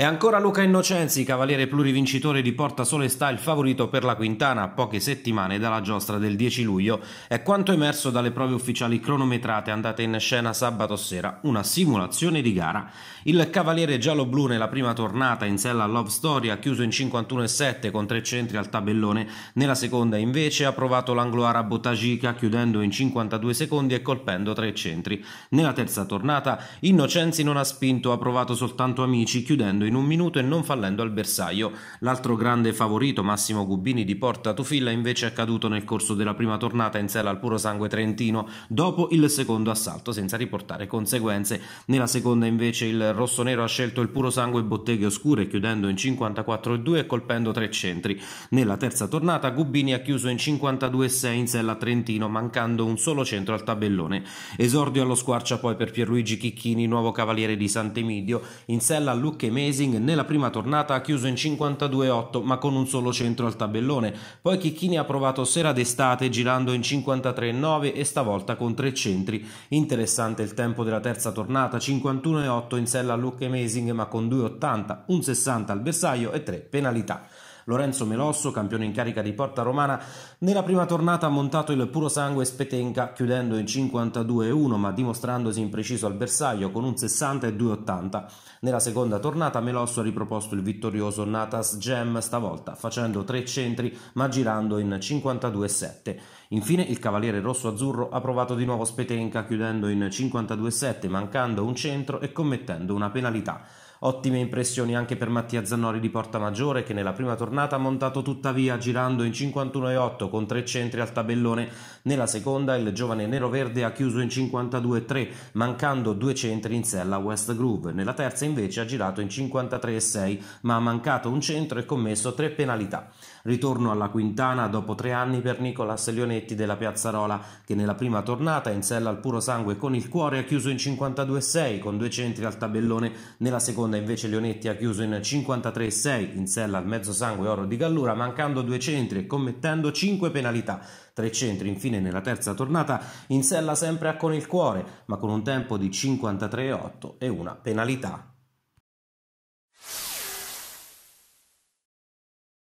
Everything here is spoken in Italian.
E ancora Luca Innocenzi, cavaliere plurivincitore di Porta Sole Style favorito per la Quintana a poche settimane dalla giostra del 10 luglio, è quanto emerso dalle prove ufficiali cronometrate andate in scena sabato sera, una simulazione di gara. Il cavaliere giallo-blu nella prima tornata in sella Love Story ha chiuso in 51,7 con tre centri al tabellone, nella seconda invece ha provato l'anglo-arabo Tajika chiudendo in 52 secondi e colpendo tre centri. Nella terza tornata Innocenzi non ha spinto, ha provato soltanto amici chiudendo in in un minuto e non fallendo al bersaglio. L'altro grande favorito, Massimo Gubbini di Porta Tufilla, invece è caduto nel corso della prima tornata in sella al puro sangue trentino dopo il secondo assalto, senza riportare conseguenze. Nella seconda, invece, il rossonero ha scelto il puro sangue botteghe oscure, chiudendo in 54,2 e colpendo tre centri. Nella terza tornata, Gubbini ha chiuso in 52,6 in sella trentino, mancando un solo centro al tabellone. Esordio allo squarcia poi per Pierluigi Chicchini, nuovo cavaliere di Sant'Emidio, in sella a Lucchemesi Racing nella prima tornata ha chiuso in 52-8 ma con un solo centro al tabellone, poi Chicchini ha provato sera d'estate girando in 53-9 e stavolta con tre centri. Interessante il tempo della terza tornata, 51-8 in sella a Lucca Amazing ma con 2-80, un 60 al bersaglio e 3 penalità. Lorenzo Melosso, campione in carica di Porta Romana, nella prima tornata ha montato il puro sangue Spetenca chiudendo in 52-1 ma dimostrandosi impreciso al bersaglio con un 62-80. Nella seconda tornata Melosso ha riproposto il vittorioso Natas Gem stavolta facendo tre centri ma girando in 52-7. Infine il cavaliere rosso-azzurro ha provato di nuovo Spetenca chiudendo in 52-7 mancando un centro e commettendo una penalità. Ottime impressioni anche per Mattia Zannori di Portamaggiore che nella prima tornata ha montato tuttavia girando in 51,8 con tre centri al tabellone. Nella seconda il giovane nero-verde ha chiuso in 52,3 mancando due centri in sella West Groove. Nella terza invece ha girato in 53,6 ma ha mancato un centro e commesso tre penalità. Ritorno alla Quintana dopo tre anni per Nicolas Leonetti della Piazza Rola che nella prima tornata in sella al puro sangue con il cuore ha chiuso in 52,6 con due centri al tabellone. Nella seconda seconda invece Leonetti ha chiuso in 53-6 in sella al mezzosangue oro di Gallura, mancando due centri e commettendo cinque penalità. Tre centri infine nella terza tornata in sella sempre a con il cuore, ma con un tempo di 53-8 e una penalità.